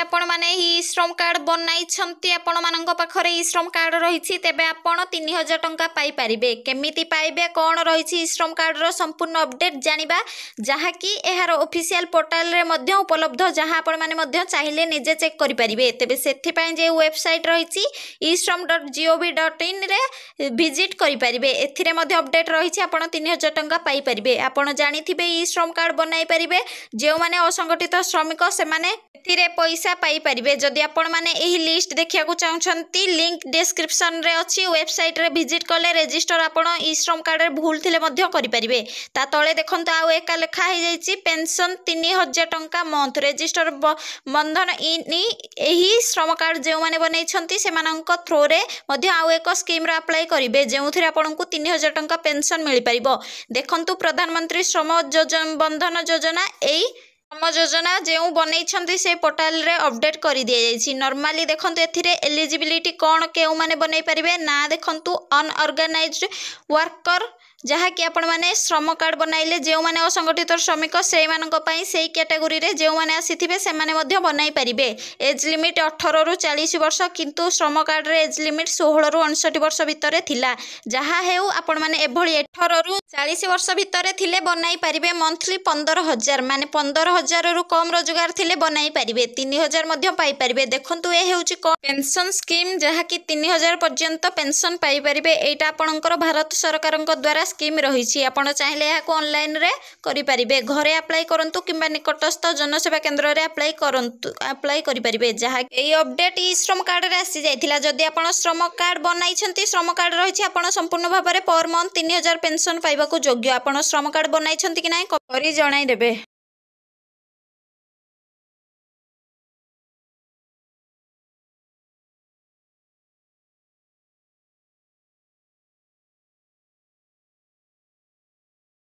ଆପଣମାନେ ଇ ଶ୍ରମ କାର୍ଡ଼ ବନାଇଛନ୍ତି ଆପଣମାନଙ୍କ ପାଖରେ ଇ ଶ୍ରମ କାର୍ଡ଼ ରହିଛି ତେବେ ଆପଣ ତିନି ହଜାର ଟଙ୍କା ପାଇପାରିବେ କେମିତି ପାଇବେ କ'ଣ ରହିଛି ଇ ଶ୍ରମ କାର୍ଡ଼ର ସମ୍ପୂର୍ଣ୍ଣ ଅପଡ଼େଟ୍ ଜାଣିବା ଯାହାକି ଏହାର ଅଫିସିଆଲ ପୋର୍ଟାଲରେ ମଧ୍ୟ ଉପଲବ୍ଧ ଯାହା ଆପଣମାନେ ମଧ୍ୟ ଚାହିଁଲେ ନିଜେ ଚେକ୍ କରିପାରିବେ ତେବେ ସେଥିପାଇଁ ଯେଉଁ ୱେବସାଇଟ୍ ରହିଛି e Shram dot GOV dot ଇନ୍ରେ ଭିଜିଟ୍ କରିପାରିବେ ଏଥିରେ ମଧ୍ୟ ଅପଡ଼େଟ୍ ରହିଛି ଆପଣ ତିନି ହଜାର ଟଙ୍କା ପାଇପାରିବେ ଆପଣ ଜାଣିଥିବେ ଇ ଶ୍ରମ କାର୍ଡ଼ ବନାଇ ପାରିବେ ଯେଉଁମାନେ ଅସଂଗଠିତ ଶ୍ରମିକ ସେମାନେ এতে পয়সা পাইপারে যদি আপনার এই লিষ্ট দেখা চাহুমান লিঙ্ক ডেসক্রিপশন অছি ওয়েবসাইট্রে ভিজিট কলে রেজিষ্টর আপনার ই শ্রম কার্ডের ভুল লে করে তা তলে দেখুন আউ একা লেখা হয়ে যাই পেনশন তিন হাজার টঙ্কা মন্থ রেজিষ্টর বন্ধন ইনি এই শ্রম কার্ড যে বনাইছেন সে থ্রুরে আউ এক স্কিম্রে আপ্লাই করবে যে আপনার তিন হাজার টঙ্কা পেনশন মিপার দেখুন প্রধানমন্ত্রী শ্রম যোজন বন্ধন যোজনা এই নମ ଯୋଜନା ଯେଉଁ ବନେଇଛନ୍ତି ସେ ପୋର୍ଟାଲରେ ଅପଡ଼େଟ୍ କରିଦିଆଯାଇଛି ନର୍ମାଲି ଦେଖନ୍ତୁ ଏଥିରେ ଏଲିଜିବିଲିଟି କ'ଣ କେଉଁମାନେ ବନେଇ ପାରିବେ ନା ଦେଖନ୍ତୁ ଅନଅର୍ଗାନାଇଜ୍ଡ ୱାର୍କର ଯାହାକି ଆପଣମାନେ ଶ୍ରମ କାର୍ଡ଼ ବନାଇଲେ ଯେଉଁମାନେ ଅସଂଗଠିତ ଶ୍ରମିକ ସେଇମାନଙ୍କ ପାଇଁ ସେଇ କ୍ୟାଟାଗୋରୀରେ ଯେଉଁମାନେ ଆସିଥିବେ ସେମାନେ ମଧ୍ୟ ବନାଇ ପାରିବେ ଏଜ୍ ଲିମିଟ୍ ଅଠରରୁ ଚାଳିଶ ବର୍ଷ କିନ୍ତୁ ଶ୍ରମ କାର୍ଡ଼ରେ ଏଜ୍ ଲିମିଟ୍ ଷୋହଳରୁ ଅଣଷଠି ବର୍ଷ ଭିତରେ ଥିଲା ଯାହା ହେଉ ଆପଣମାନେ ଏଭଳି ଅଠରରୁ ଚାଳିଶ ବର୍ଷ ଭିତରେ ଥିଲେ ବନାଇ ପାରିବେ ମନ୍ଥଲି ପନ୍ଦର ହଜାର ମାନେ ପନ୍ଦର ହଜାରରୁ କମ୍ ରୋଜଗାର ଥିଲେ ବନାଇ ପାରିବେ ତିନି ହଜାର ମଧ୍ୟ ପାଇପାରିବେ ଦେଖନ୍ତୁ ଏ ହେଉଛି କ'ଣ ପେନ୍ସନ୍ ସ୍କିମ୍ ଯାହାକି ତିନି ହଜାର ପର୍ଯ୍ୟନ୍ତ ପେନ୍ସନ୍ ପାଇପାରିବେ ଏଇଟା ଆପଣଙ୍କର ଭାରତ ସରକାରଙ୍କ ଦ୍ୱାରା ସ୍କିମ୍ ରହିଛି ଆପଣ ଚାହିଁଲେ ଏହାକୁ ଅନଲାଇନ୍ରେ କରିପାରିବେ ଘରେ ଆପ୍ଲାଏ କରନ୍ତୁ କିମ୍ବା ନିକଟସ୍ଥ ଜନସେବା କେନ୍ଦ୍ରରେ ଆପ୍ଲାଏ କରନ୍ତୁ ଆପ୍ଲାଏ କରିପାରିବେ ଯାହା ଏହି ଅପଡେଟ୍ ଇ ଶ୍ରମ କାର୍ଡ଼ରେ ଆସିଯାଇଥିଲା ଯଦି ଆପଣ ଶ୍ରମ କାର୍ଡ଼ ବନାଇଛନ୍ତି ଶ୍ରମ କାର୍ଡ଼ ରହିଛି ଆପଣ ସମ୍ପୂର୍ଣ୍ଣ ଭାବରେ ପର୍ ମନ୍ଥ ତିନି ହଜାର ପେନ୍ସନ୍ ପାଇବାକୁ ଯୋଗ୍ୟ ଆପଣ ଶ୍ରମ କାର୍ଡ଼ ବନାଇଛନ୍ତି କି ନାହିଁ କରି ଜଣାଇଦେବେ